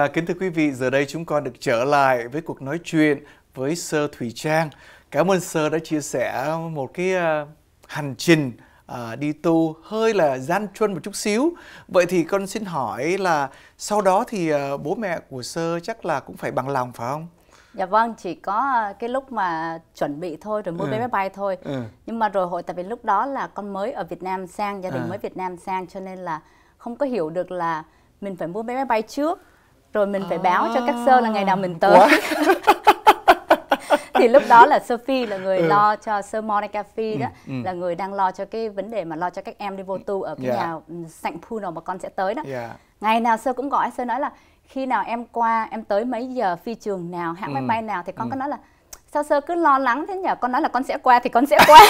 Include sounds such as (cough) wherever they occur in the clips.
À, kính thưa quý vị, giờ đây chúng con được trở lại với cuộc nói chuyện với Sơ Thủy Trang. Cảm ơn Sơ đã chia sẻ một cái à, hành trình à, đi tu hơi là gian truân một chút xíu. Vậy thì con xin hỏi là sau đó thì bố mẹ của Sơ chắc là cũng phải bằng lòng phải không? Dạ vâng, chỉ có cái lúc mà chuẩn bị thôi rồi mua ừ. vé ừ. máy bay thôi. Ừ. Nhưng mà rồi hội tại vì lúc đó là con mới ở Việt Nam sang, gia đình à. mới Việt Nam sang cho nên là không có hiểu được là mình phải mua vé máy bay trước rồi mình phải báo cho các sơ là ngày nào mình tới (laughs) thì lúc đó là Sophie là người ừ. lo cho sơ Monica Phi ừ, đó ừ, ừ. là người đang lo cho cái vấn đề mà lo cho các em đi vô tu ở cái yeah. Dạ. nhà ừ, sảnh Puno mà con sẽ tới đó yeah. Dạ. ngày nào sơ cũng gọi sơ nói là khi nào em qua em tới mấy giờ phi trường nào hãng ừ. máy bay nào thì con ừ. có nói là sao sơ cứ lo lắng thế nhở con nói là con sẽ qua thì con sẽ qua (laughs)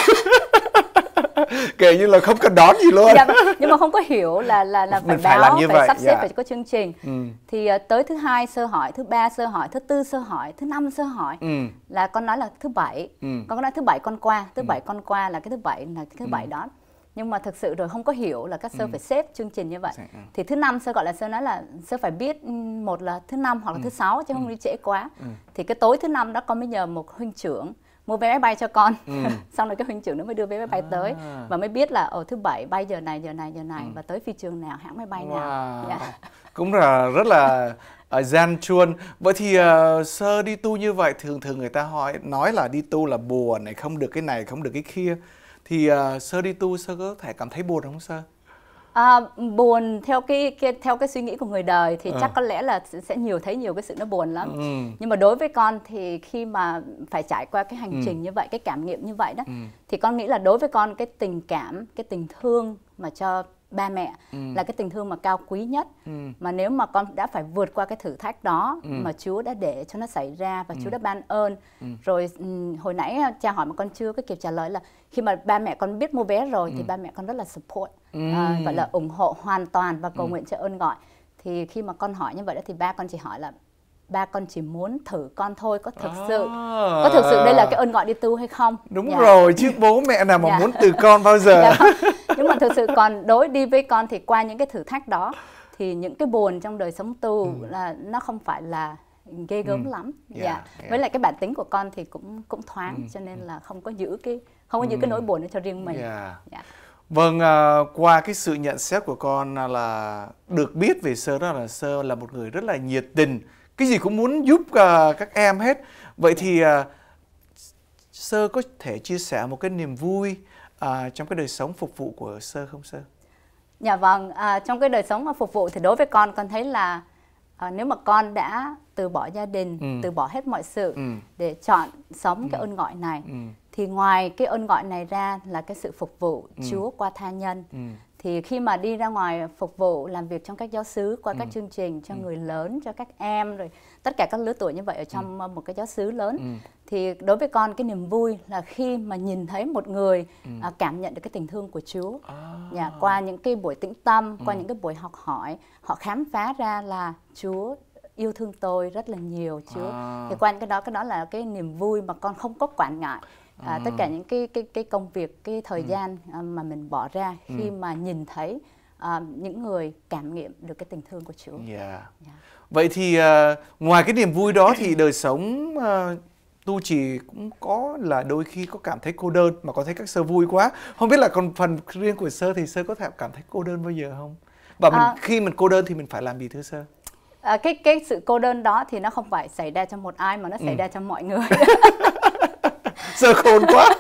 (laughs) kể như là không cần đón gì luôn dạ, nhưng mà không có hiểu là là là phải, phải báo làm như phải vậy. sắp xếp dạ. phải có chương trình ừ. thì ờ, tới thứ hai sơ hỏi thứ ba sơ hỏi thứ tư sơ hỏi thứ năm sơ hỏi ừ. là con nói là thứ bảy ừ. con nói thứ bảy con qua thứ ừ. bảy con qua là cái thứ bảy là cái thứ ừ. bảy đó nhưng mà thực sự rồi không có hiểu là các sơ ừ. phải xếp chương trình như vậy ừ. thì thứ năm sơ gọi là sơ nói là sơ phải biết ừ, một là thứ năm hoặc là ừ. thứ sáu chứ không ừ. đi trễ quá ừ. thì cái tối thứ năm đó con mới nhờ một huynh trưởng mua vé máy bay cho con ừ. (laughs) xong rồi các huynh trưởng nó mới đưa vé máy bay à. tới và mới biết là ở ờ, thứ bảy bay giờ này giờ này giờ này ừ. và tới phi trường nào hãng máy bay wow. nào dạ. yeah. (laughs) cũng là rất là à, gian chuôn vậy thì uh, sơ đi tu như vậy thường thường người ta hỏi nói là đi tu là buồn này không được cái này không được cái kia thì uh, sơ đi tu sơ có thể cảm thấy buồn không sơ À, buồn theo cái, cái theo cái suy nghĩ của người đời thì à. chắc ờ. có lẽ là sẽ nhiều thấy nhiều cái sự nó buồn lắm. Ừ. Nhưng mà đối với con thì khi mà phải trải qua cái hành ừ. trình như vậy, cái cảm nghiệm như vậy đó ừ. thì con nghĩ là đối với con cái tình cảm, cái tình thương mà cho ba mẹ ừ. là cái tình thương mà cao quý nhất ừ. mà nếu mà con đã phải vượt qua cái thử thách đó ừ. mà Chúa đã để cho nó xảy ra và ừ. Chúa đã ban ơn ừ. rồi ừ, hồi nãy à, cha hỏi mà con chưa cái kịp trả lời là khi mà ba mẹ con biết mua vé rồi ừ. thì ba mẹ con rất là support ừ. à, gọi là ủng hộ hoàn toàn và cầu ừ. nguyện cho ơn gọi thì khi mà con hỏi như vậy đó thì ba con chỉ hỏi là ba con chỉ muốn thử con thôi có thực à. sự có thực sự đây là à. cái ơn gọi đi tu hay không đúng dạ. rồi chứ bố mẹ nào mà dạ. muốn từ con bao giờ (laughs) dạ thực sự còn đối đi với con thì qua những cái thử thách đó thì những cái buồn trong đời sống tu ừ. là nó không phải là ghê ừ. gớm ừ. lắm dạ yeah, dạ, yeah. Dạ. với lại cái bản tính của con thì cũng cũng thoáng ừ. cho nên ừ. là không có giữ cái không có giữ ừ. cái nỗi buồn cho riêng mình yeah. Dạ. Yeah. vâng uh, qua cái sự nhận xét của con là được biết về sơ đó là sơ là một người rất là nhiệt tình cái gì cũng muốn giúp uh, các em hết vậy thì uh, à, sơ có thể chia sẻ một cái niềm vui à, trong cái đời sống phục vụ của sơ không sơ dạ vâng à, trong cái đời sống mà phục vụ thì đối với con con thấy là à, nếu mà con đã từ bỏ gia đình ừ. từ bỏ hết mọi sự ừ. để chọn sống ừ. cái ơn gọi này ừ. thì ngoài cái ơn gọi này ra là cái sự phục vụ ừ. Chúa qua tha nhân ừ. thì khi mà đi ra ngoài phục vụ làm việc trong các giáo xứ qua ừ. các chương trình cho ừ. người lớn cho các em rồi tất cả các lứa tuổi như vậy ở ừ. trong ừ. một cái giáo xứ lớn ừ thì đối với con cái niềm vui là khi mà nhìn thấy một người ừ. À, cảm nhận được cái tình thương của Chúa à. nhà dạ, qua những cái buổi tĩnh tâm qua ừ. những cái buổi học hỏi họ khám phá ra là Chúa yêu thương tôi rất là nhiều Chúa à. thì qua những cái đó cái đó là cái niềm vui mà con không có quản ngại à, ừ. tất cả những cái cái cái công việc cái thời ừ. gian à, mà mình bỏ ra khi ừ. mà nhìn thấy uh, những người cảm nghiệm được cái tình thương của Chúa. Yeah. Dạ. Yeah. Dạ. Vậy thì uh, ngoài cái niềm vui đó thì đời sống uh, tu trì cũng có là đôi khi có cảm thấy cô đơn mà có thấy các sơ vui quá không biết là còn phần riêng của sơ thì sơ có thể cảm thấy cô đơn bao giờ không và mình, à, khi mình cô đơn thì mình phải làm gì thưa sơ à, cái cái sự cô đơn đó thì nó không phải xảy ra cho một ai mà nó ừ. xảy ừ. ra cho mọi người (laughs) sơ khôn quá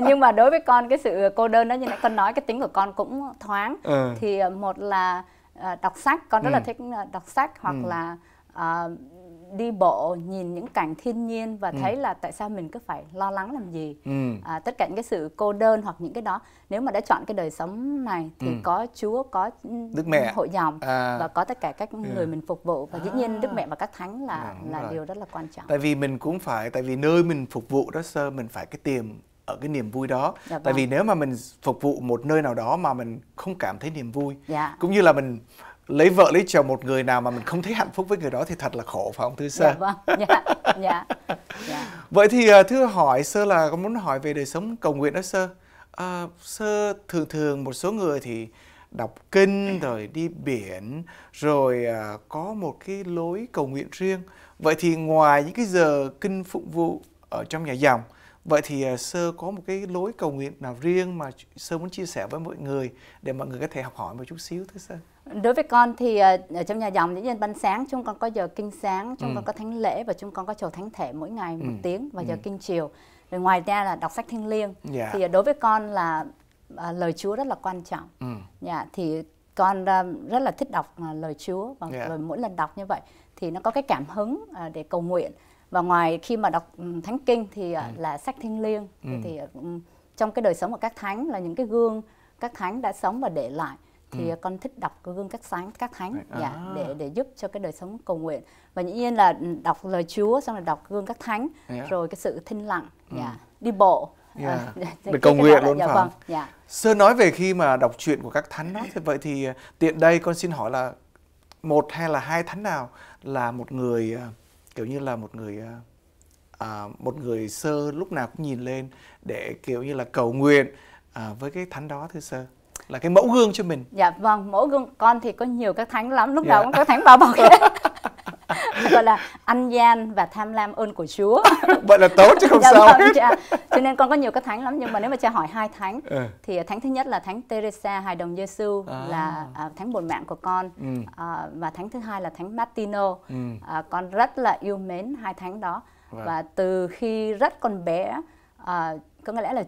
(laughs) nhưng mà đối với con cái sự cô đơn đó như nãy con nói cái tính của con cũng thoáng ừ. thì à, một là à, đọc sách con rất ừ. là thích à, đọc sách hoặc ừ. là uh, đi bộ nhìn những cảnh thiên nhiên và ừ. thấy là tại sao mình cứ phải lo lắng làm gì ừ. à, tất cả những cái sự cô đơn hoặc những cái đó nếu mà đã chọn cái đời sống này thì ừ. có Chúa có Đức Mẹ hội dòng à. và có tất cả các ừ. người mình phục vụ và dĩ nhiên Đức Mẹ à. và các thánh là à, là rồi. điều rất là quan trọng tại vì mình cũng phải tại vì nơi mình phục vụ đó sơ mình phải cái tìm ở cái niềm vui đó dạ, tại vâng. vì nếu mà mình phục vụ một nơi nào đó mà mình không cảm thấy niềm vui dạ. cũng như là mình lấy vợ lấy chồng một người nào mà mình không thấy hạnh phúc với người đó thì thật là khổ phải không thưa sơ dạ vâng (laughs) dạ dạ, dạ. vậy thì à, thưa hỏi sơ là có muốn hỏi về đời sống cầu nguyện đó sơ à, sơ thường thường một số người thì đọc kinh ừ. rồi đi biển rồi à, có một cái lối cầu nguyện riêng vậy thì ngoài những cái giờ kinh phụng vụ ở trong nhà dòng Vậy thì à, Sơ có một cái lối cầu nguyện nào riêng mà Sơ muốn chia sẻ với mọi người để mọi người có thể học hỏi một chút xíu thưa Sơ? Đối với con thì à, ở trong nhà dòng những nhân ban sáng chúng con có giờ kinh sáng, chúng ừ. con có thánh lễ và chúng con có chầu thánh thể mỗi ngày một ừ. tiếng và giờ ừ. kinh chiều. Rồi ngoài ra là đọc sách thiêng liêng. Yeah. Dạ. Thì à, đối với con là à, lời Chúa rất là quan trọng. Ừ. Yeah, dạ, thì con uh, rất là thích đọc uh, lời Chúa và yeah. Dạ. mỗi lần đọc như vậy thì nó có cái cảm hứng uh, để cầu nguyện và ngoài khi mà đọc ừ, thánh kinh thì ờ, ừ. là sách thiêng liêng ừ. thì ờ, ừ, trong cái đời sống của các thánh là những cái gương các thánh đã sống và để lại thì ừ. Ờ, con thích đọc gương các sáng các thánh dạ, à. dạ, để để giúp cho cái đời sống cầu nguyện và dĩ nhiên là ừ, đọc lời Chúa xong là đọc gương các thánh yeah. rồi cái sự thinh lặng ừ. dạ, đi bộ Yeah. Dạ. (laughs) để cầu nguyện luôn dạ, phải không? Vâng, dạ. Sơ nói về khi mà đọc truyện của các thánh đó thì vậy thì tiện đây con xin hỏi là một hay là hai thánh nào là một người kiểu như là một người à, à, một người sơ lúc nào cũng nhìn lên để kiểu như là cầu nguyện à, với cái thánh đó thưa sơ là cái mẫu gương cho mình dạ vâng mẫu gương con thì có nhiều các thánh lắm lúc dạ. nào cũng có thánh bà bọc (laughs) gọi là ăn gian và tham lam ơn của Chúa (laughs) vậy là tốt chứ không dạ, sao vâng, hết. Dạ. cho nên con có nhiều các thánh lắm nhưng mà nếu mà cha hỏi hai thánh ừ. thì thánh thứ nhất là thánh Teresa hài đồng Giêsu à. là à, thánh bổn mạng của con ừ. à, và thánh thứ hai là thánh Martino ừ. à, con rất là yêu mến hai thánh đó wow. Vâng. và từ khi rất còn bé à, có lẽ là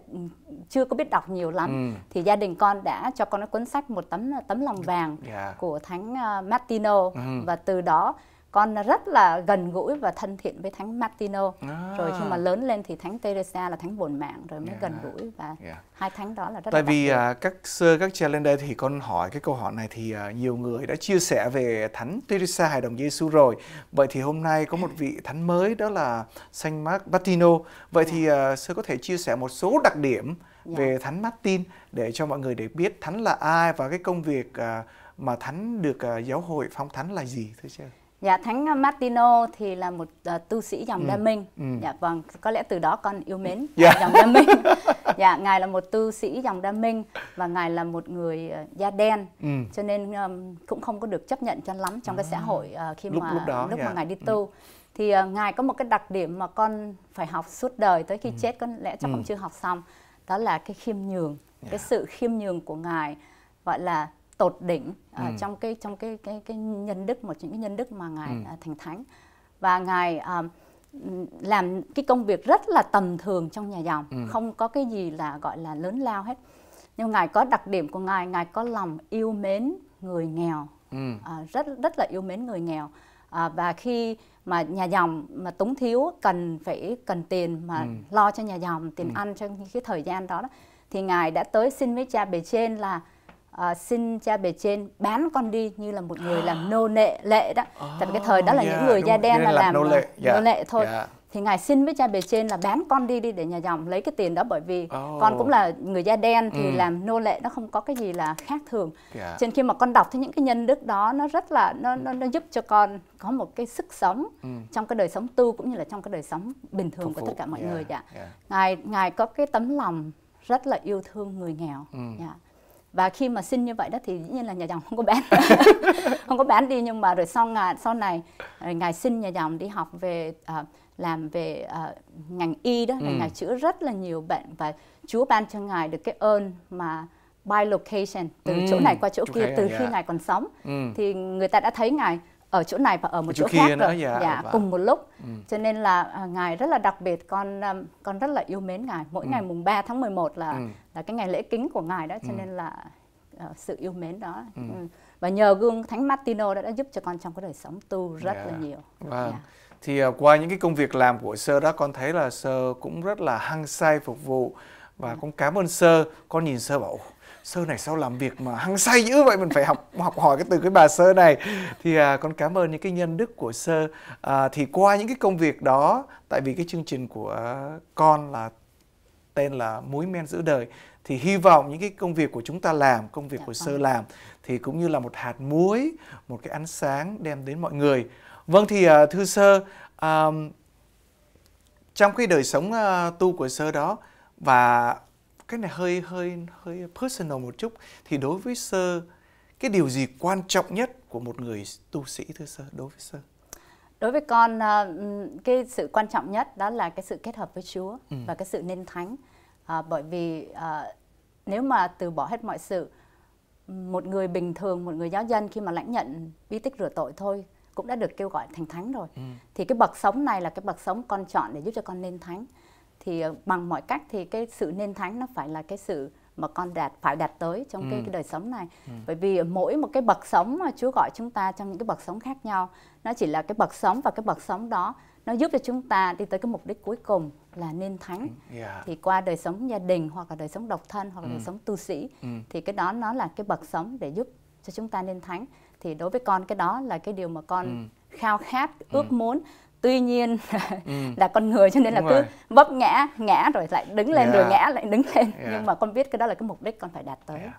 chưa có biết đọc nhiều lắm ừ. thì gia đình con đã cho con cái cuốn sách một tấm tấm lòng vàng yeah. Dạ. của thánh uh, à, Martino ừ. và từ đó con rất là gần gũi và thân thiện với thánh Martino. À. Rồi khi mà lớn lên thì thánh Teresa là thánh buồn mạng rồi mới yeah. gần gũi và yeah. hai thánh đó là rất Tại là vì à, các sơ các cha lên đây thì con hỏi cái câu hỏi này thì à, nhiều người đã chia sẻ về thánh Teresa hài đồng Giêsu rồi. Vậy thì hôm nay có một vị thánh mới đó là Saint Mark Martino. Vậy yeah. thì à, có thể chia sẻ một số đặc điểm yeah. về thánh Martin để cho mọi người để biết thánh là ai và cái công việc à, mà thánh được à, giáo hội phong thánh là gì thưa chưa Dạ Thánh Martino thì là một uh, tu sĩ dòng ừ. Đa Minh. Ừ. Dạ vâng, có lẽ từ đó con yêu mến dạ. dòng Đa Minh. (laughs) dạ ngài là một tu sĩ dòng Đa Minh và ngài là một người uh, da đen. Ừ. Cho nên um, cũng không có được chấp nhận cho lắm trong à. cái xã à. hội uh, khi lúc, mà lúc, đó, lúc dạ. mà ngài đi ừ. tu. Ừ. Thì uh, ngài có một cái đặc điểm mà con phải học suốt đời tới khi ừ. chết có lẽ chắc ừ. con chưa học xong, đó là cái khiêm nhường, dạ. cái sự khiêm nhường của ngài gọi là tột đỉnh à, ừ. uh, trong cái trong cái cái cái nhân đức một những cái nhân đức mà ngài ừ. uh, thành thánh và ngài uh, làm cái công việc rất là tầm thường trong nhà dòng ừ. không có cái gì là gọi là lớn lao hết nhưng ngài có đặc điểm của ngài ngài có lòng yêu mến người nghèo ừ. à, rất rất là yêu mến người nghèo à, và khi mà nhà dòng mà túng thiếu cần phải cần tiền mà ừ. lo cho nhà dòng tiền ừ. ăn trong cái thời gian đó, đó thì ngài đã tới xin với cha bề trên là uh, xin cha bề trên bán con đi như là một người làm nô lệ lệ đó oh, tại vì cái thời đó là yeah, những dạ, người da đen là làm nô lệ, yeah, ờ, dạ, nô lệ thôi yeah. Dạ. thì ngài xin với cha bề trên là bán con đi đi để nhà dòng lấy cái tiền đó bởi vì oh. con cũng là người da đen thì mm. làm nô lệ nó không có cái gì là khác thường yeah. trên khi mà con đọc thấy những cái nhân đức đó nó rất là nó nó, nó giúp cho con có một cái sức sống mm. trong cái đời sống tu cũng như là trong cái đời sống bình thường Công của tất cả mọi yeah. người dạ yeah. ngài ngài có cái tấm lòng rất là yêu thương người nghèo mm. Ừ. yeah và khi mà xin như vậy đó thì dĩ nhiên là nhà dòng không có bán (laughs) không có bán đi nhưng mà rồi sau ngày sau này ngài xin nhà dòng đi học về uh, làm về uh, ngành y đó ừ. ngài chữa rất là nhiều bệnh và Chúa ban cho ngài được cái ơn mà by location từ ừ. chỗ này qua chỗ Chú kia từ à, khi yeah. Dạ. ngài còn sống ừ. thì người ta đã thấy ngài ở chỗ này và ở một chỗ, chỗ khác nữa, rồi, dạ, dạ vâng. cùng một lúc. Ừ. Cho nên là à, ngài rất là đặc biệt, con um, con rất là yêu mến ngài. Mỗi ừ. ngày mùng 3 tháng 11 là ừ. là cái ngày lễ kính của ngài đó, cho ừ. nên là uh, sự yêu mến đó. Ừ. Ừ. Và nhờ gương Thánh Martino đã, đã giúp cho con trong cái đời sống tu rất yeah. Dạ, là nhiều. Vâng. Yeah. Dạ. Thì uh, qua những cái công việc làm của sơ đó con thấy là sơ cũng rất là hăng say phục vụ và yeah. Ừ. con cảm ơn sơ. Con nhìn sơ bảo sơ này sao làm việc mà hăng say dữ vậy mình phải học học hỏi cái từ cái bà sơ này thì à, con cảm ơn những cái nhân đức của sơ à, thì qua những cái công việc đó tại vì cái chương trình của con là tên là muối men giữ đời thì hy vọng những cái công việc của chúng ta làm công việc dạ của sơ vâng. làm thì cũng như là một hạt muối một cái ánh sáng đem đến mọi người vâng thì à, thư sơ à, trong cái đời sống à, tu của sơ đó và cái này hơi hơi hơi personal một chút thì đối với sơ cái điều gì quan trọng nhất của một người tu sĩ thưa sơ đối với sơ đối với con ờ, cái sự quan trọng nhất đó là cái sự kết hợp với Chúa ừ. và cái sự nên thánh à, bởi vì à, nếu mà từ bỏ hết mọi sự một người bình thường một người giáo dân khi mà lãnh nhận bí tích rửa tội thôi cũng đã được kêu gọi thành thánh rồi ừ. thì cái bậc sống này là cái bậc sống con chọn để giúp cho con nên thánh thì ờ, bằng mọi cách thì cái sự nên thánh nó phải là cái sự mà con đạt phải đạt tới trong ừ. cái, cái đời sống này ừ. bởi vì mỗi một cái bậc sống mà Chúa gọi chúng ta trong những cái bậc sống khác nhau nó chỉ là cái bậc sống và cái bậc sống đó nó giúp cho chúng ta đi tới cái mục đích cuối cùng là nên thánh yeah. thì qua đời sống gia đình hoặc là đời sống độc thân hoặc là ừ. đời sống tu sĩ ừ. thì cái đó nó là cái bậc sống để giúp cho chúng ta nên thánh thì đối với con cái đó là cái điều mà con ừ. khao khát ước ừ. muốn tuy nhiên (laughs) ừ. là con người cho nên Đúng là rồi. cứ vấp ngã ngã rồi lại đứng lên yeah. rồi dạ. ngã lại đứng lên yeah. Dạ. nhưng mà con biết cái đó là cái mục đích con phải đạt tới yeah.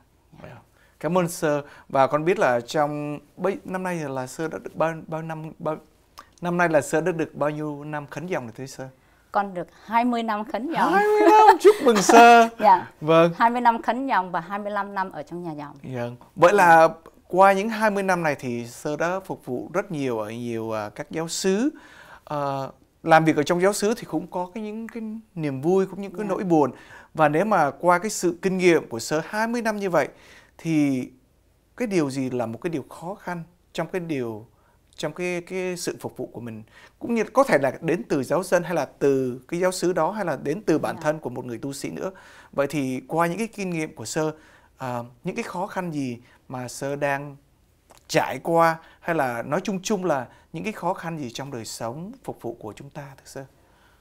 Dạ. Yeah. cảm ơn sơ và con biết là trong năm nay là sơ đã được bao bao năm bao năm nay là sơ đã được bao nhiêu năm khấn dòng rồi thưa sơ con được 20 năm khấn dòng 20 năm chúc mừng sơ (laughs) dạ. vâng 20 năm khấn dòng và 25 năm ở trong nhà dòng vâng vậy là qua những 20 năm này thì sơ đã phục vụ rất nhiều ở nhiều à, các giáo xứ à, làm việc ở trong giáo xứ thì cũng có cái những cái niềm vui cũng những cái yeah. Dạ. nỗi buồn và nếu mà qua cái sự kinh nghiệm của sớ 20 năm như vậy thì cái điều gì là một cái điều khó khăn trong cái điều trong cái cái sự phục vụ của mình cũng như có thể là đến từ giáo dân hay là từ cái giáo xứ đó hay là đến từ bản yeah. Dạ. thân của một người tu sĩ nữa vậy thì qua những cái kinh nghiệm của sơ uh, những cái khó khăn gì mà sơ đang trải qua hay là nói chung chung là những cái khó khăn gì trong đời sống phục vụ của chúng ta thực sự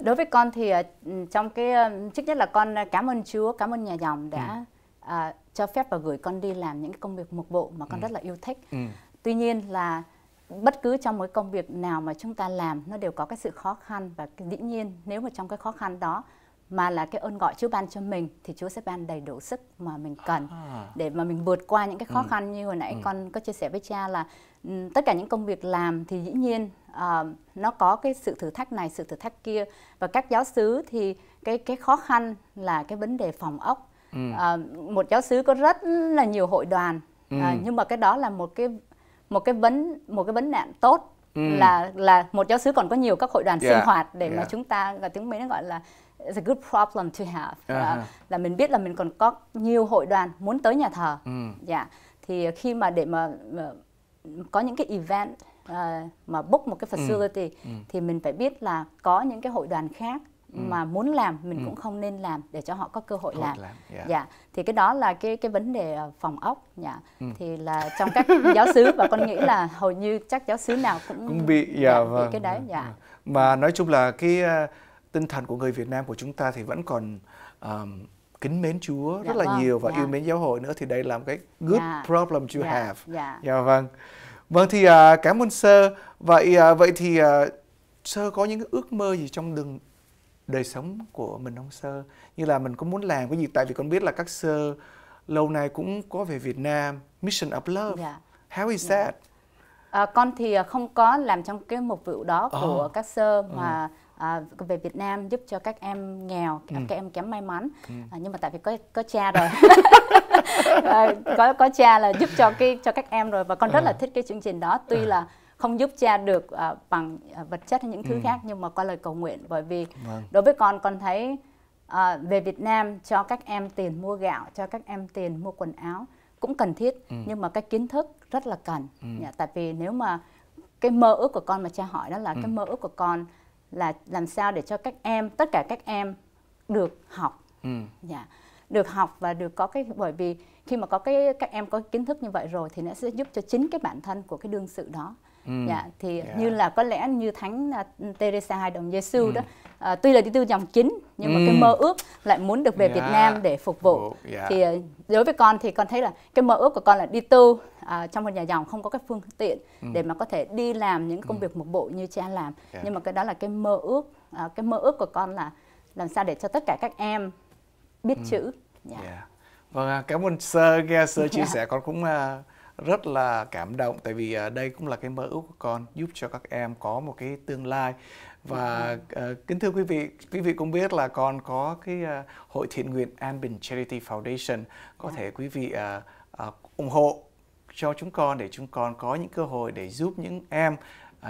đối với con thì ờ, trong cái ờ, trước nhất là con ờ, cảm ơn Chúa cảm ơn nhà dòng đã ừ. uh, cho phép và gửi con đi làm những cái công việc mục vụ mà con ừ. rất là yêu thích ừ. tuy nhiên là bất cứ trong một công việc nào mà chúng ta làm nó đều có cái sự khó khăn và dĩ nhiên nếu mà trong cái khó khăn đó mà là cái ơn gọi Chúa ban cho mình thì Chúa sẽ ban đầy đủ sức mà mình cần à. để mà mình vượt qua những cái khó ừ. khăn ừ. như hồi nãy ừ. con có chia sẻ với cha là ừ, tất cả những công việc làm thì dĩ nhiên uh, nó có cái sự thử thách này sự thử thách kia và các giáo sứ thì cái cái khó khăn là cái vấn đề phòng ốc ừ. uh, một giáo sứ có rất là nhiều hội đoàn ừ. uh, nhưng mà cái đó là một cái một cái vấn một cái vấn nạn tốt ừ. là là một giáo sứ còn có nhiều các hội đoàn yeah. sinh hoạt để yeah. mà chúng ta và tiếng mỹ nó gọi là it's a good problem to have uh -huh. uh, là mình biết là mình còn có nhiều hội đoàn muốn tới nhà thờ ừ. dạ mm. yeah. thì khi mà để mà, mà có những cái event uh, mà book một cái ừ. facility mm. Mm. thì mình phải biết là có những cái hội đoàn khác Mm. mà muốn làm mình mm. cũng không nên làm để cho họ có cơ hội Thôi làm. làm. Yeah. Dạ. Yeah. Dạ. Thì cái đó là cái cái vấn đề ờ, phòng ốc nhà. Dạ. Yeah. Thì là trong các giáo sứ và con nghĩ là hầu như chắc giáo sứ nào cũng cũng bị yeah, yeah, vâng. cái đấy. Yeah. Vâng, vâng. Mà nói chung là cái uh, tinh thần của người Việt Nam của chúng ta thì vẫn còn um, kính mến Chúa dạ, rất là vâng, nhiều và dạ. yêu mến giáo hội nữa thì đây là một cái good dạ. problem you dạ, have. Dạ. dạ vâng. Vâng thì à, uh, cảm ơn sơ. Vậy uh, vậy thì uh, à, sơ có những ước mơ gì trong đường đời sống của mình ông sơ? Như là mình có muốn làm cái gì tại vì con biết là các sơ lâu nay cũng có về Việt Nam Mission of Love. Dạ. How is dạ. that? À, con thì à, không có làm trong cái mục vụ đó của oh. các sơ mà ừ à, về Việt Nam giúp cho các em nghèo các, ừ. các em kém may mắn ừ. à, nhưng mà tại vì có có cha rồi à, (laughs) có có cha là giúp cho cái cho các em rồi và con rất à. là ừ. thích cái chương trình đó tuy à. là không giúp cha được à, bằng à, vật chất hay những thứ ừ. khác nhưng mà qua lời cầu nguyện bởi vì vâng. đối với con con thấy à, về Việt Nam cho các em tiền mua gạo cho các em tiền mua quần áo cũng cần thiết ừ. nhưng mà cái kiến thức rất là cần ừ. Dạ, tại vì nếu mà cái mơ ước của con mà cha hỏi đó là ừ. cái mơ ước của con là làm sao để cho các em tất cả các em được học ừ. yeah. Dạ. được học và được có cái bởi vì khi mà có cái các em có kiến thức như vậy rồi thì nó sẽ giúp cho chính cái bản thân của cái đương sự đó Mm. Dạ, thì yeah. Dạ. như là có lẽ như thánh uh, Teresa đồng Giêsu mm. Ừ. đó à, tuy là đi tư dòng chính nhưng mà cái ừ. mơ ước lại muốn được về yeah. Việt dạ. Nam để phục vụ yeah. Dạ. thì à, đối với con thì con thấy là cái mơ ước của con là đi tu à, trong một nhà dòng không có cái phương tiện mm. để mà có thể đi làm những công mm. việc mục bộ như cha làm yeah. nhưng mà cái đó là cái mơ ước à, cái mơ ước của con là làm sao để cho tất cả các em biết mm. chữ yeah. Yeah. vâng à, cảm ơn sơ nghe sơ chia yeah. sẻ con cũng uh, rất là cảm động tại vì à, đây cũng là cái mơ ước của con giúp cho các em có một cái tương lai và à, kính thưa quý vị quý vị cũng biết là con có cái à, hội thiện nguyện An Bình Charity Foundation có dạ. thể quý vị ủng hộ cho chúng con để chúng con có những cơ hội để giúp những em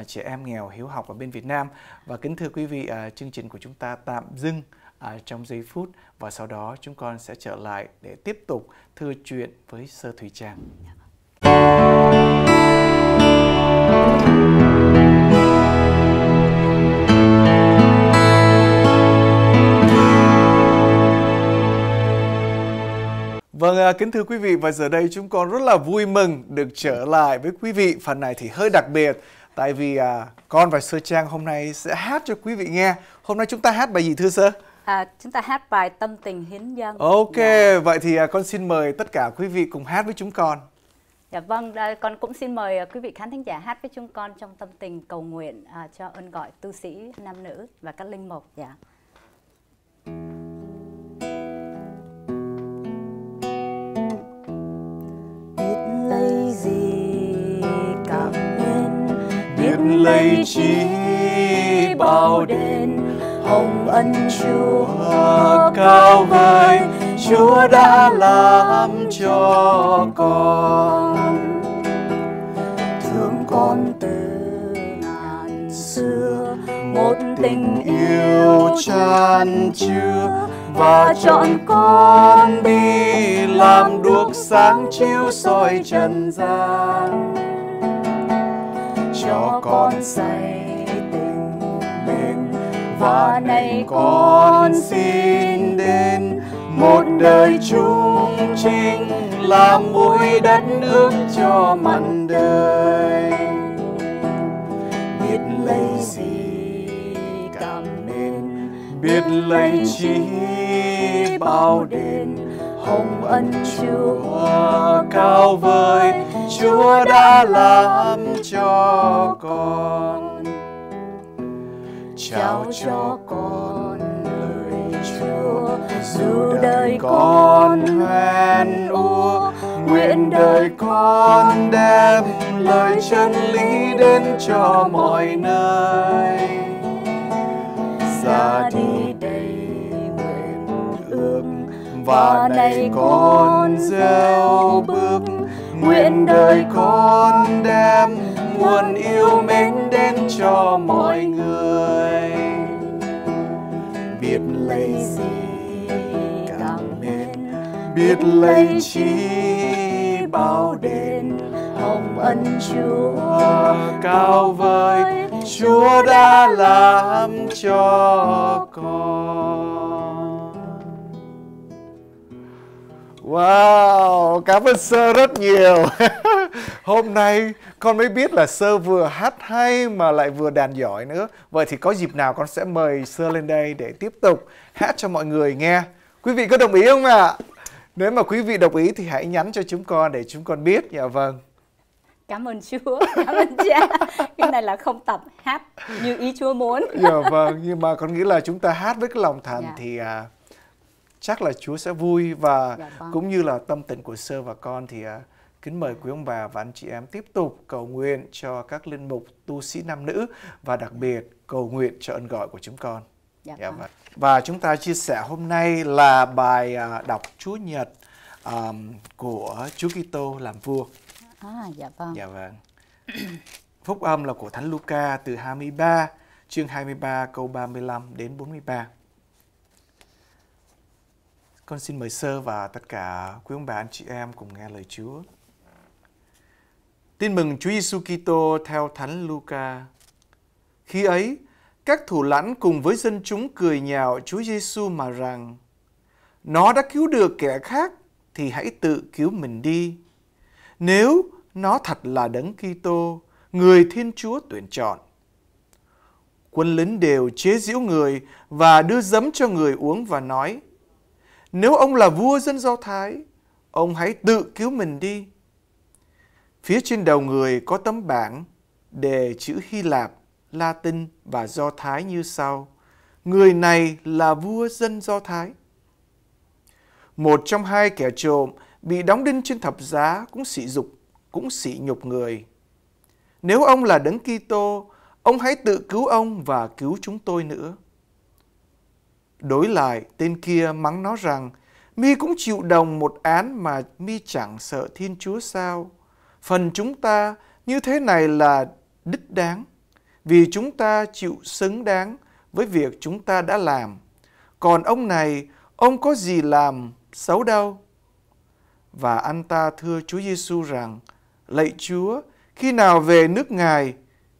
trẻ em nghèo hiếu học ở bên Việt Nam và kính thưa quý vị chương trình của chúng ta tạm dừng trong giây phút và sau đó chúng con sẽ trở lại để tiếp tục thư chuyện với Sơ Thủy Trang. Dạ. Vâng, à, kính thưa quý vị và giờ đây chúng con rất là vui mừng được trở lại với quý vị. Phần này thì hơi đặc biệt tại vì à, con và Sơ Trang hôm nay sẽ hát cho quý vị nghe. Hôm nay chúng ta hát bài gì thưa Sơ? À, chúng ta hát bài Tâm tình hiến dân. Ok, dạ. vậy thì à, con xin mời tất cả quý vị cùng hát với chúng con. Dạ vâng, à, con cũng xin mời à, quý vị khán thính giả hát với chúng con trong tâm tình cầu nguyện à, cho ơn gọi tu sĩ nam nữ và các linh mục. Dạ. lấy chi bao đền hồng ân chúa cao vời chúa đã làm cho con thương con từ ngàn xưa một tình yêu tràn chứa và chọn con đi làm đuốc sáng chiếu soi trần gian cho con say tình mình và này con xin đến một đời trung trinh làm mũi đất nước cho mặn đời biết lấy gì cảm mến biết lấy chi bao đền hồng ân Chúa cao vời Chúa đã làm cho con chào cho con lời Chúa dù đời con hoen úa nguyện đời con đem lời chân lý đến cho mọi nơi gia và này con gieo bước nguyện đời con đem muôn yêu mến đến cho mọi người biết lấy gì cảm mến biết lấy chi bao đền hồng ân chúa cao vời chúa đã làm cho con Wow, cảm ơn sơ rất nhiều. (laughs) Hôm nay con mới biết là sơ vừa hát hay mà lại vừa đàn giỏi nữa. Vậy thì có dịp nào con sẽ mời sơ lên đây để tiếp tục hát cho mọi người nghe. Quý vị có đồng ý không ạ? À? Nếu mà quý vị đồng ý thì hãy nhắn cho chúng con để chúng con biết. Dạ vâng. Cảm ơn Chúa, cảm ơn cha. Cái này là không tập hát như ý Chúa muốn. Dạ vâng, nhưng mà con nghĩ là chúng ta hát với cái lòng thành dạ. thì... À, chắc là Chúa sẽ vui và dạ vâng. cũng như là tâm tình của sơ và con thì uh, kính mời dạ. quý ông bà và anh chị em tiếp tục cầu nguyện cho các linh mục tu sĩ nam nữ và đặc biệt cầu nguyện cho ơn gọi của chúng con. Dạ, dạ vâng. vâng. Và chúng ta chia sẻ hôm nay là bài uh, đọc Chúa Nhật um, của Chúa Kitô làm vua. À, dạ vâng. Dạ vâng. (clears throat) Phúc âm là của Thánh Luca từ 23 chương 23 câu 35 đến 43. Con xin mời sơ và tất cả quý ông bà anh chị em cùng nghe lời Chúa. Tin mừng Chúa Giêsu Kitô theo Thánh Luca. Khi ấy, các thủ lãnh cùng với dân chúng cười nhạo Chúa Giêsu mà rằng: Nó đã cứu được kẻ khác thì hãy tự cứu mình đi. Nếu nó thật là đấng Kitô, người Thiên Chúa tuyển chọn. Quân lính đều chế giễu người và đưa giấm cho người uống và nói: nếu ông là vua dân Do Thái, ông hãy tự cứu mình đi. Phía trên đầu người có tấm bảng đề chữ Hy Lạp, Latin và Do Thái như sau. Người này là vua dân Do Thái. Một trong hai kẻ trộm bị đóng đinh trên thập giá cũng sỉ dục, cũng sỉ nhục người. Nếu ông là đấng Kitô, ông hãy tự cứu ông và cứu chúng tôi nữa. Đối lại, tên kia mắng nó rằng, mi cũng chịu đồng một án mà mi chẳng sợ Thiên Chúa sao. Phần chúng ta như thế này là đích đáng, vì chúng ta chịu xứng đáng với việc chúng ta đã làm. Còn ông này, ông có gì làm xấu đâu. Và anh ta thưa Chúa Giêsu rằng, lạy Chúa, khi nào về nước Ngài,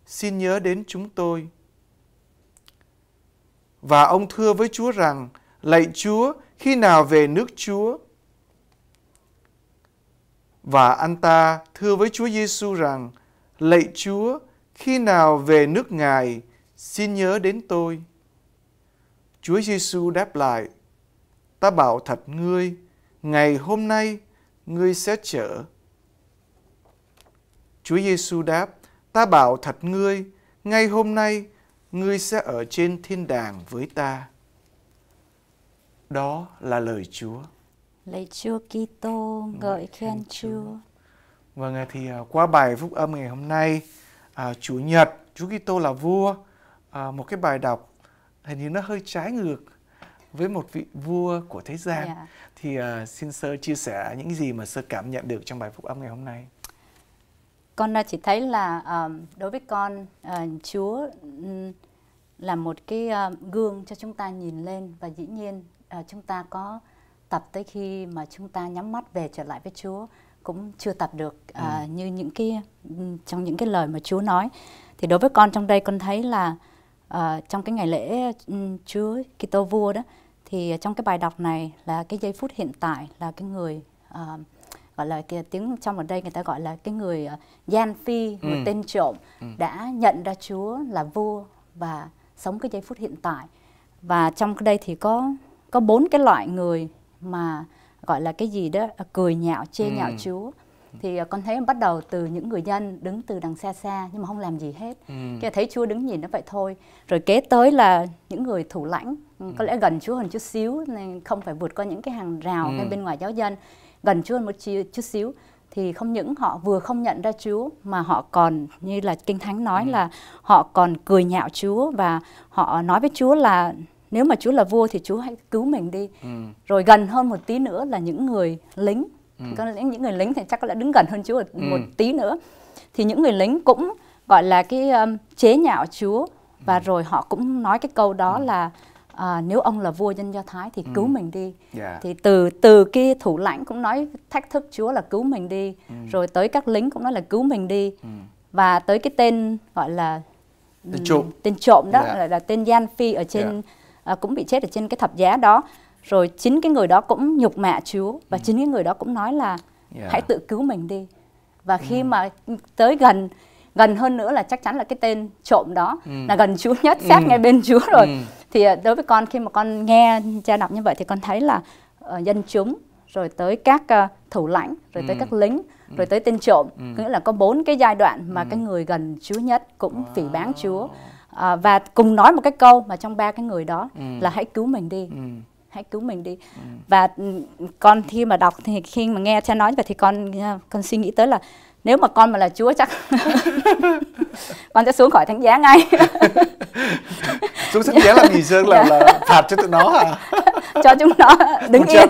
xin nhớ đến chúng tôi. Và ông thưa với Chúa rằng, lạy Chúa, khi nào về nước Chúa? Và anh ta thưa với Chúa Giêsu rằng, lạy Chúa, khi nào về nước Ngài, xin nhớ đến tôi. Chúa Giêsu đáp lại, ta bảo thật ngươi, ngày hôm nay ngươi sẽ trở. Chúa Giêsu đáp, ta bảo thật ngươi, ngay hôm nay ngươi sẽ ở trên thiên đàng với ta. Đó là lời Chúa. Lạy Chúa Kitô ngợi khen Chúa. Vâng, à, thì à, qua bài phúc âm ngày hôm nay, à, Chủ nhật, Chúa Kitô là vua, một cái bài đọc hình như nó hơi trái ngược với một vị vua của thế gian. Yeah. Dạ. Thì xin sơ chia sẻ những gì mà sơ cảm nhận được trong bài phúc âm ngày hôm nay con ờ, chỉ thấy là um, đối với con uh, Chúa um, là một cái uh, gương cho chúng ta nhìn lên và dĩ nhiên uh, chúng ta có tập tới khi mà chúng ta nhắm mắt về trở lại với Chúa cũng chưa tập được uh, ừ. như những cái ừ, trong những cái lời mà Chúa nói thì đối với con trong đây con thấy là uh, trong cái ngày lễ um, Chúa Kitô vua đó thì trong cái bài đọc này là cái giây phút hiện tại là cái người uh, gọi là cái tiếng trong ở đây người ta gọi là cái người ờ, gian phi một ừ. tên trộm ừ. đã nhận ra Chúa là vua và sống cái giây phút hiện tại và trong đây thì có có bốn cái loại người mà gọi là cái gì đó à, cười nhạo chê ừ. nhạo Chúa thì ờ, con thấy bắt đầu từ những người dân đứng từ đằng xa xa nhưng mà không làm gì hết ừ. thấy chúa đứng nhìn nó vậy thôi rồi kế tới là những người thủ lãnh ừ. có lẽ gần chúa hơn chút xíu nên không phải vượt qua những cái hàng rào ừ. bên ngoài giáo dân gần chưa một chút, chút xíu thì không những họ vừa không nhận ra Chúa mà họ còn như là kinh thánh nói ừ. là họ còn cười nhạo Chúa và họ nói với Chúa là nếu mà Chúa là vua thì Chúa hãy cứu mình đi. Ừ. Rồi gần hơn một tí nữa là những người lính. Ừ. lẽ những người lính thì chắc có lẽ đứng gần hơn Chúa ừ. một, ừ. tí nữa. Thì những người lính cũng gọi là cái um, chế nhạo Chúa và ừ. rồi họ cũng nói cái câu đó ừ. là à, nếu ông là vua dân do thái thì cứu ừ. mình đi yeah. Dạ. thì từ từ kia thủ lãnh cũng nói thách thức chúa là cứu mình đi ừ. rồi tới các lính cũng nói là cứu mình đi ừ. và tới cái tên gọi là tên trộm tên trộm đó yeah. Dạ. là, là tên gian phi ở dạ. trên yeah. Ờ, à, cũng bị chết ở trên cái thập giá đó rồi chính cái người đó cũng nhục mạ chúa và ừ. chính cái người đó cũng nói là yeah. hãy tự cứu mình đi và khi ừ. mà tới gần gần hơn nữa là chắc chắn là cái tên trộm đó ừ. là gần chúa nhất sát ừ. ngay bên chúa rồi ừ thì ờ, đối với con khi mà con nghe cha đọc như vậy thì con thấy là uh, dân chúng rồi tới các uh, thủ lãnh rồi tới ừ. các lính ừ. rồi tới tên trộm ừ. nghĩa là có bốn cái giai đoạn mà ừ. cái người gần chúa nhất cũng wow. phỉ báng chúa à, và cùng nói một cái câu mà trong ba cái người đó ừ. là hãy cứu mình đi ừ. hãy cứu mình đi ừ. và ừ, con khi mà đọc thì khi mà nghe cha nói vậy thì con con suy nghĩ tới là nếu mà con mà là chúa chắc (laughs) con sẽ xuống khỏi thánh giá ngay (laughs) xuống thánh giá là gì sơn là, là phạt cho tụi nó hả (laughs) cho chúng nó đứng yên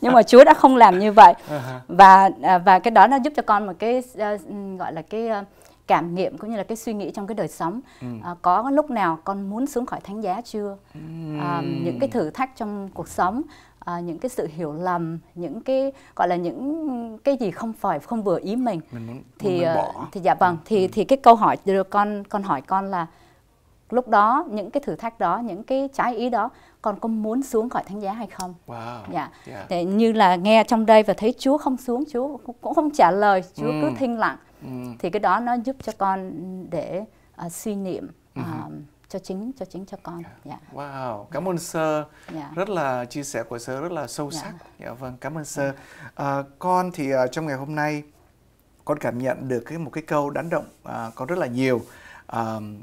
nhưng mà chúa đã không làm như vậy uh-huh. và à, và cái đó nó giúp cho con một cái à, gọi là cái à, cảm nghiệm cũng như là cái suy nghĩ trong cái đời sống ừ. à, có lúc nào con muốn xuống khỏi thánh giá chưa ừ. à, những cái thử thách trong cuộc sống à, những cái sự hiểu lầm những cái gọi là những cái gì không phải không vừa ý mình, mình muốn, thì muốn à, bỏ. thì dạ vâng thì ừ. thì cái câu hỏi được con con hỏi con là lúc đó những cái thử thách đó những cái trái ý đó con có muốn xuống khỏi thánh giá hay không wow. dạ yeah. Để như là nghe trong đây và thấy chúa không xuống chúa cũng không trả lời chúa ừ. cứ thinh lặng ừ. thì cái đó nó giúp cho con để uh, suy niệm uh, ừ cho chính cho chính cho con. Yeah. Dạ. Wow, cảm dạ. ơn sơ. Yeah. Dạ. Rất là chia sẻ của sơ rất là sâu yeah. sắc. Dạ yeah, vâng, cảm ơn sơ. Yeah. À, con thì uh, trong ngày hôm nay con cảm nhận được cái một cái câu đánh động uh, con rất là nhiều. Uh,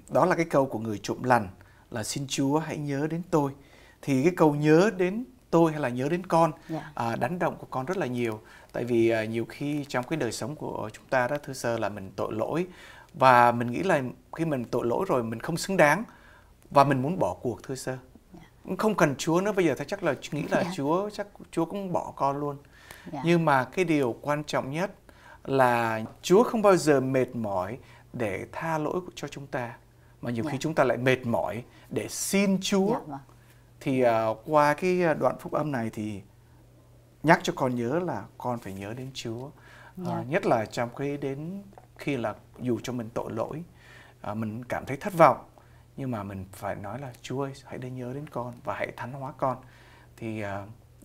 đó là cái câu của người trộm lành là xin Chúa hãy nhớ đến tôi. Thì cái câu nhớ đến tôi hay là nhớ đến con yeah. à, đánh động của con rất là nhiều tại vì à, nhiều khi trong cái đời sống của chúng ta đó thưa sơ là mình tội lỗi và mình nghĩ là khi mình tội lỗi rồi mình không xứng đáng và mình muốn bỏ cuộc thôi sơ yeah. không cần Chúa nữa bây giờ ta chắc là nghĩ là yeah. Dạ. Chúa chắc Chúa cũng bỏ con luôn yeah. Dạ. nhưng mà cái điều quan trọng nhất là Chúa không bao giờ mệt mỏi để tha lỗi cho chúng ta mà nhiều yeah. khi dạ. chúng ta lại mệt mỏi để xin Chúa yeah. Vâng. thì uh, qua cái à, đoạn phúc âm này thì nhắc cho con nhớ là con phải nhớ đến Chúa yeah. À, uh, nhất là trong cái đến khi là dù cho mình tội lỗi uh, mình cảm thấy thất vọng nhưng mà mình phải nói là Chúa ơi hãy để nhớ đến con và hãy thánh hóa con thì uh,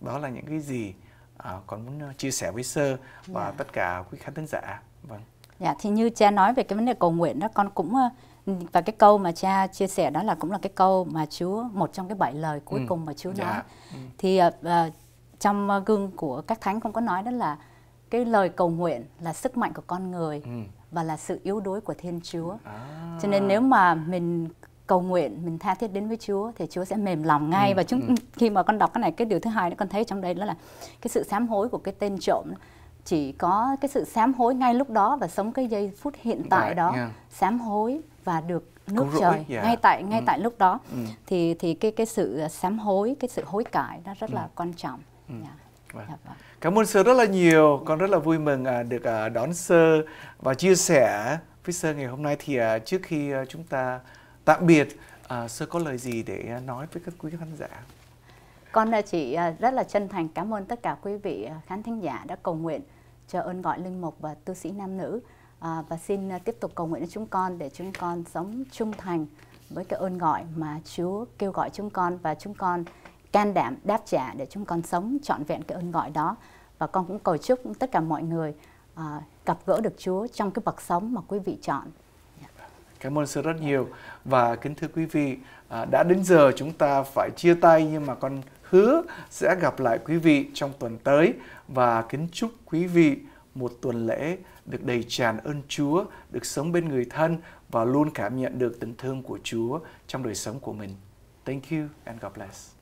đó là những cái gì uh, con muốn à, chia sẻ với sơ và yeah. Dạ. tất cả quý khán thính giả vâng dạ yeah, thì như cha nói về cái vấn đề cầu nguyện đó con cũng uh, và cái câu mà cha chia sẻ đó là cũng là cái câu mà Chúa một trong cái bảy lời cuối ừ. cùng mà Chúa dạ. nói. Ừ. Thì uh, trong gương của các thánh không có nói đó là cái lời cầu nguyện là sức mạnh của con người ừ. và là sự yếu đuối của Thiên Chúa. À. Cho nên nếu mà mình cầu nguyện mình tha thiết đến với Chúa thì Chúa sẽ mềm lòng ừ, ngay ừ, và chúng ừ. khi mà con đọc cái này cái điều thứ hai nữa con thấy trong đây đó là cái sự sám hối của cái tên trộm chỉ có cái sự sám hối ngay lúc đó và sống cái giây phút hiện tại right, đó yeah. sám hối và được nước Cũng trời yeah. Dạ. ngay tại ngay ừ. tại lúc đó ừ. thì thì cái cái sự sám hối cái sự hối cải nó rất ừ. là quan trọng ừ. yeah. Dạ. Dạ vâng. vâng. Cảm ơn Sơ rất là nhiều. Con rất là vui mừng à, được à, đón Sơ và chia sẻ với Sơ ngày hôm nay. Thì à, trước khi chúng ta tạm biệt à, sơ có lời gì để à, nói với các quý khán giả con à, chỉ à, rất là chân thành cảm ơn tất cả quý vị khán thính giả đã cầu nguyện cho ơn gọi linh mục và tu sĩ nam nữ à, và xin tiếp tục cầu nguyện cho chúng con để chúng con sống trung thành với cái ơn gọi mà Chúa kêu gọi chúng con và chúng con can đảm đáp trả để chúng con sống trọn vẹn cái ơn gọi đó và con cũng cầu chúc tất cả mọi người à, gặp gỡ được Chúa trong cái bậc sống mà quý vị chọn Cảm ơn sư rất nhiều và kính thưa quý vị à, đã đến giờ chúng ta phải chia tay nhưng mà con hứa sẽ gặp lại quý vị trong tuần tới và kính chúc quý vị một tuần lễ được đầy tràn ơn Chúa, được sống bên người thân và luôn cảm nhận được tình thương của Chúa trong đời sống của mình. Thank you and God bless.